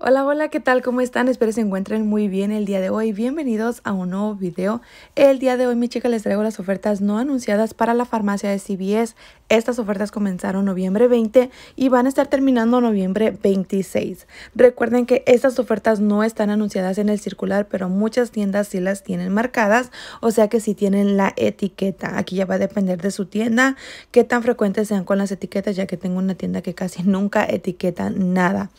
Hola, hola, ¿qué tal? ¿Cómo están? Espero se encuentren muy bien el día de hoy. Bienvenidos a un nuevo video. El día de hoy, mi chica, les traigo las ofertas no anunciadas para la farmacia de CBS. Estas ofertas comenzaron noviembre 20 y van a estar terminando noviembre 26. Recuerden que estas ofertas no están anunciadas en el circular, pero muchas tiendas sí las tienen marcadas, o sea que sí tienen la etiqueta. Aquí ya va a depender de su tienda, qué tan frecuentes sean con las etiquetas, ya que tengo una tienda que casi nunca etiqueta nada.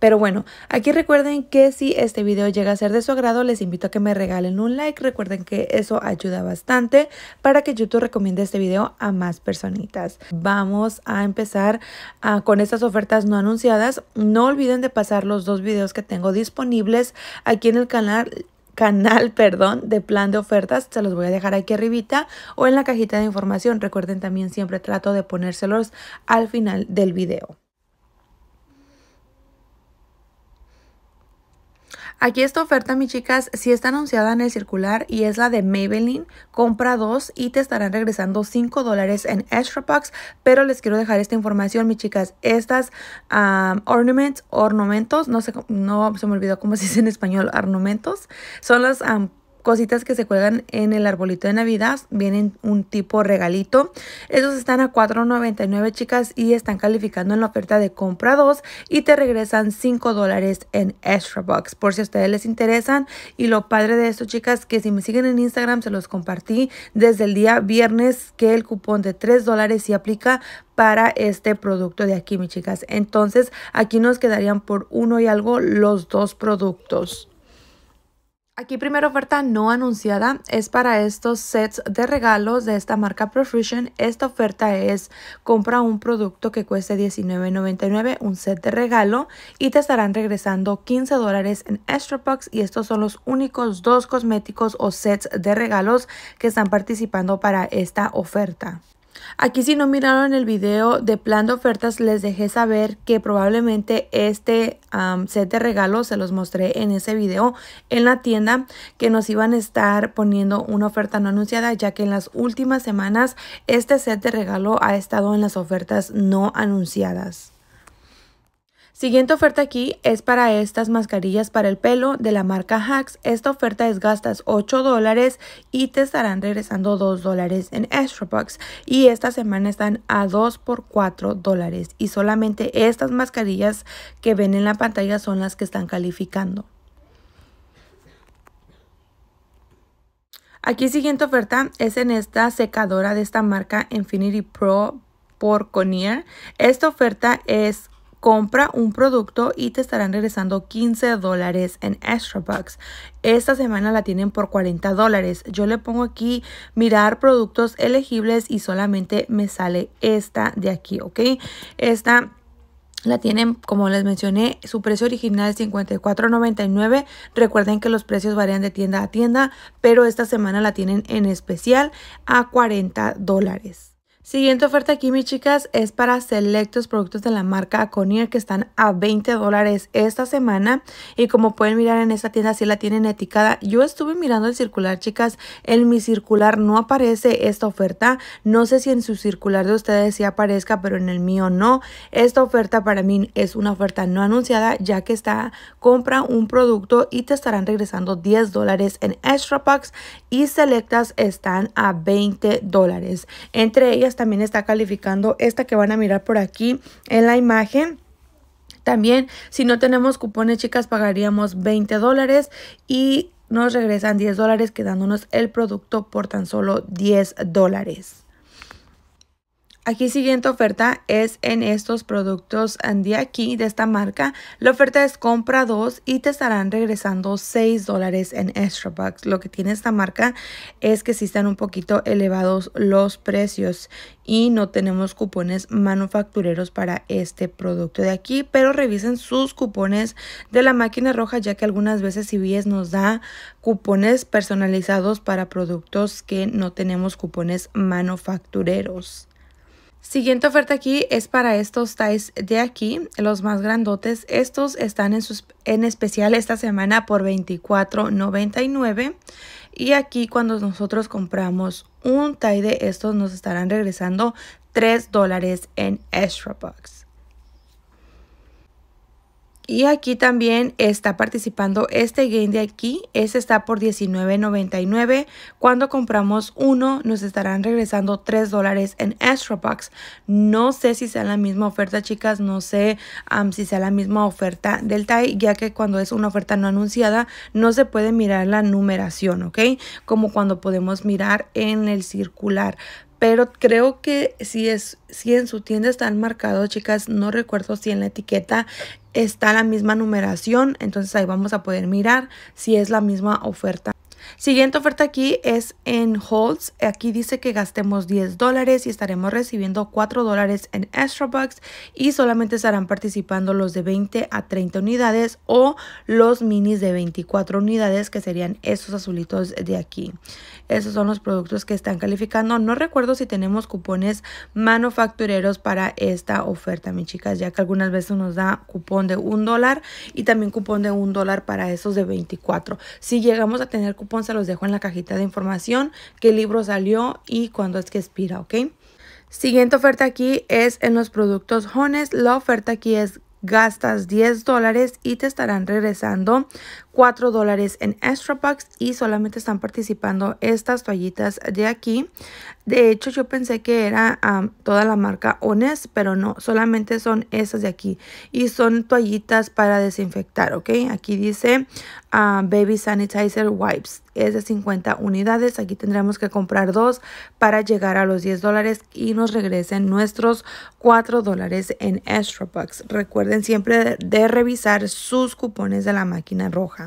Pero bueno, Aquí recuerden que si este video llega a ser de su agrado, les invito a que me regalen un like. Recuerden que eso ayuda bastante para que YouTube recomiende este video a más personitas. Vamos a empezar ah, con estas ofertas no anunciadas. No olviden de pasar los dos videos que tengo disponibles aquí en el canal canal, perdón, de plan de ofertas, se los voy a dejar aquí arribita o en la cajita de información. Recuerden también siempre trato de ponérselos al final del video. Aquí esta oferta, mis chicas, si está anunciada en el circular y es la de Maybelline. Compra dos y te estarán regresando 5 dólares en extra bucks. Pero les quiero dejar esta información, mis chicas. Estas ornaments, ornamentos, no sé, no se me olvidó cómo se dice en español, ornamentos, son las cositas que se cuelgan en el arbolito de Navidad. Vienen un tipo regalito. Esos están a $4.99, chicas, y están calificando en la oferta de compra 2 y te regresan $5 dólares en extra bucks. Por si a ustedes les interesan. Y lo padre de esto, chicas, que si me siguen en Instagram, se los compartí desde el día viernes que el cupón de $3 dólares sí aplica para este producto de aquí, mis chicas. Entonces, aquí nos quedarían por uno y algo los dos productos. Aquí primera oferta no anunciada es para estos sets de regalos de esta marca Profusion. Esta oferta es compra un producto que cueste $19.99, un set de regalo y te estarán regresando $15 en extra y estos son los únicos dos cosméticos o sets de regalos que están participando para esta oferta. Aquí si no miraron el video de plan de ofertas les dejé saber que probablemente este set de regalos se los mostré en ese video en la tienda que nos iban a estar poniendo una oferta no anunciada ya que en las últimas semanas este set de regalo ha estado en las ofertas no anunciadas. Siguiente oferta aquí es para estas mascarillas para el pelo de la marca Hacks. Esta oferta es gastas 8 dólares y te estarán regresando 2 dólares en Extra Bucks. Y esta semana están a 2 por 4 dólares. Y solamente estas mascarillas que ven en la pantalla son las que están calificando. Aquí siguiente oferta es en esta secadora de esta marca Infinity Pro por Conier. Esta oferta es compra un producto y te estarán regresando 15 dólares en extra bucks. Esta semana la tienen por 40 dólares. Yo le pongo aquí mirar productos elegibles y solamente me sale esta de aquí, ¿ok? Esta la tienen, como les mencioné, su precio original es $54.99. Recuerden que los precios varían de tienda a tienda, pero esta semana la tienen en especial a $40 dólares. Siguiente oferta aquí, mis chicas, es para selectos productos de la marca Conir que están a 20 dólares esta semana. Y como pueden mirar en esta tienda, si la tienen etiquetada. Yo estuve mirando el circular, chicas. En mi circular no aparece esta oferta. No sé si en su circular de ustedes sí aparezca, pero en el mío no. Esta oferta para mí es una oferta no anunciada, ya que está compra un producto y te estarán regresando 10 dólares en extra packs. Y selectas están a 20 dólares. Entre ellas también está calificando esta que van a mirar por aquí en la imagen. También, si no tenemos cupones, chicas, pagaríamos 20 dólares y nos regresan 10 dólares, quedándonos el producto por tan solo 10 dólares. Aquí siguiente oferta es en estos productos de aquí, de esta marca. La oferta es compra dos y te estarán regresando 6 dólares en extra bucks. Lo que tiene esta marca es que si están un poquito elevados los precios y no tenemos cupones manufactureros para este producto de aquí. Pero revisen sus cupones de la máquina roja ya que algunas veces CBS nos da cupones personalizados para productos que no tenemos cupones manufactureros. Siguiente oferta aquí es para estos ties de aquí, los más grandotes. Estos están en, en especial esta semana por $24.99. Y aquí cuando nosotros compramos un tie de estos nos estarán regresando $3 en extra bucks. Y aquí también está participando este gain de aquí. ese está por $19.99. Cuando compramos uno, nos estarán regresando $3 dólares en Astrobox. No sé si sea la misma oferta, chicas. No sé si sea la misma oferta del TAI, ya que cuando es una oferta no anunciada, no se puede mirar la numeración, ¿ok? Como cuando podemos mirar en el circular. Pero creo que si es, si en su tienda están marcados, chicas, no recuerdo si en la etiqueta está la misma numeración, entonces ahí vamos a poder mirar si es la misma oferta. Siguiente oferta aquí es en Holds. Aquí dice que gastemos 10 dólares y estaremos recibiendo 4 dólares en Extra Bucks y solamente estarán participando los de 20 a 30 unidades o los minis de 24 unidades que serían estos azulitos de aquí. Esos son los productos que están calificando. No recuerdo si tenemos cupones manufactureros para esta oferta, mis chicas, ya que algunas veces nos da cupón de 1 dólar y también cupón de 1 dólar para esos de 24. Si llegamos a tener cupón se los dejo en la cajita de información, qué libro salió y cuándo es que expira, ¿ok? Siguiente oferta aquí es en los productos Jones. La oferta aquí es gastas 10 dólares y te estarán regresando 4 dólares en Extra Packs y solamente están participando estas toallitas de aquí. De hecho, yo pensé que era toda la marca Ones pero no, solamente son esas de aquí. Y son toallitas para desinfectar, ¿ok? Aquí dice ah, Baby Sanitizer Wipes. Es de 50 unidades. Aquí tendremos que comprar dos para llegar a los 10 dólares y nos regresen nuestros 4 dólares en Extra Packs. Recuerden siempre de revisar sus cupones de la máquina roja.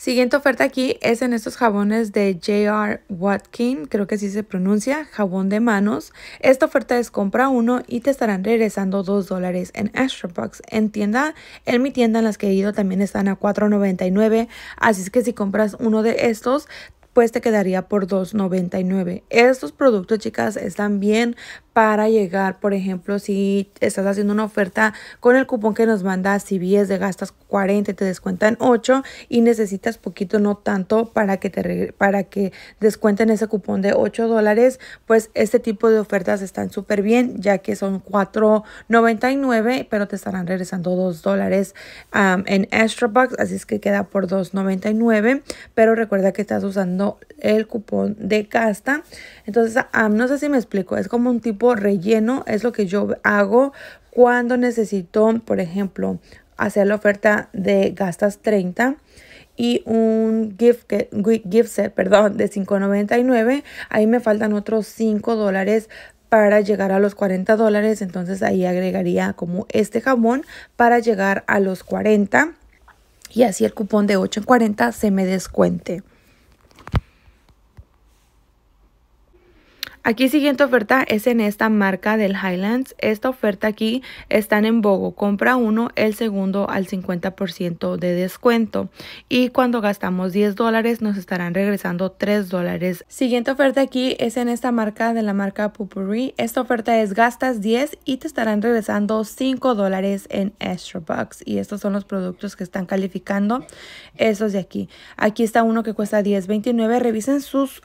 Siguiente oferta aquí es en estos jabones de J.R. Watkin, creo que así se pronuncia, jabón de manos. Esta oferta es compra uno y te estarán regresando 2 dólares en Astrobox Bucks. En tienda, en mi tienda en las que he ido también están a $4.99, así es que si compras uno de estos, pues te quedaría por $2.99. Estos productos, chicas, están bien para llegar, por ejemplo, si estás haciendo una oferta con el cupón que nos manda CBS de gastas 40 te descuentan 8 y necesitas poquito, no tanto para que te para que descuenten ese cupón de 8 dólares, pues este tipo de ofertas están súper bien ya que son 4.99 pero te estarán regresando 2 dólares en extra así es que queda por 2.99 pero recuerda que estás usando el cupón de casta entonces no sé si me explico, es como un tipo relleno es lo que yo hago cuando necesito, por ejemplo, hacer la oferta de gastas 30 y un gift, gift set perdón, de 5.99. Ahí me faltan otros 5 dólares para llegar a los 40 dólares. Entonces ahí agregaría como este jabón para llegar a los 40 y así el cupón de 8 en 40 se me descuente. Aquí siguiente oferta es en esta marca del Highlands. Esta oferta aquí están en Bogo. Compra uno, el segundo al 50% de descuento. Y cuando gastamos 10 dólares nos estarán regresando 3 dólares. Siguiente oferta aquí es en esta marca de la marca Pupuri. Esta oferta es gastas 10 y te estarán regresando 5 dólares en extra bucks. Y estos son los productos que están calificando. Esos de aquí. Aquí está uno que cuesta 10.29. Revisen sus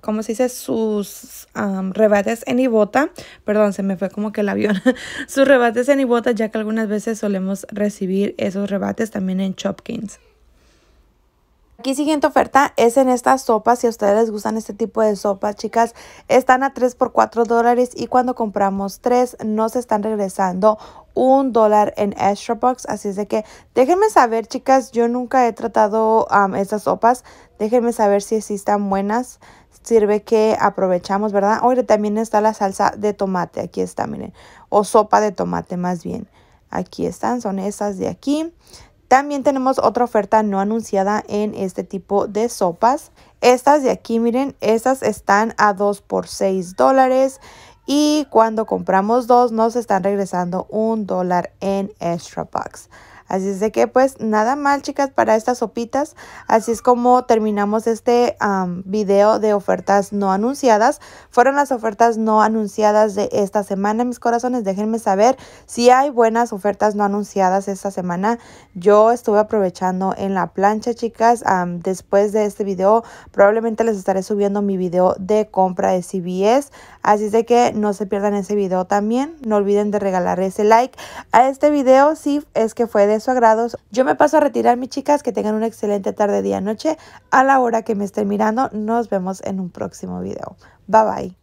como se dice? Sus rebates en Ibota. Perdón, se me fue como que el avión. sus rebates en Ibota, ya que algunas veces solemos recibir esos rebates también en Chopkins. Aquí siguiente oferta es en estas sopas, si a ustedes les gustan este tipo de sopas, chicas, están a 3 por 4 dólares y cuando compramos 3 nos están regresando un dólar en extra box. Así es de que déjenme saber, chicas, yo nunca he tratado estas sopas, déjenme saber si, existan buenas sirve que aprovechamos, ¿verdad? Oye, también está la salsa de tomate, aquí está, miren, o sopa de tomate más bien. Aquí están, son esas de aquí. También tenemos otra oferta no anunciada en este tipo de sopas. Estas de aquí, miren, estas están a 2 por 6 dólares. Y cuando compramos dos, nos están regresando un dólar en extra bucks. Así es de que pues nada mal chicas para estas sopitas. Así es como terminamos este video de ofertas no anunciadas. Fueron las ofertas no anunciadas de esta semana. Mis corazones, déjenme saber si hay buenas ofertas no anunciadas esta semana. Yo estuve aprovechando en la plancha chicas. después de este video probablemente les estaré subiendo mi video de compra de CBS. Así es de que no se pierdan ese video también. No olviden de regalar ese like a este video si es que fue de su agrado. Yo me paso a retirar, mis chicas. Que tengan una excelente tarde, día, noche. A la hora que me estén mirando, nos vemos en un próximo video. Bye, bye.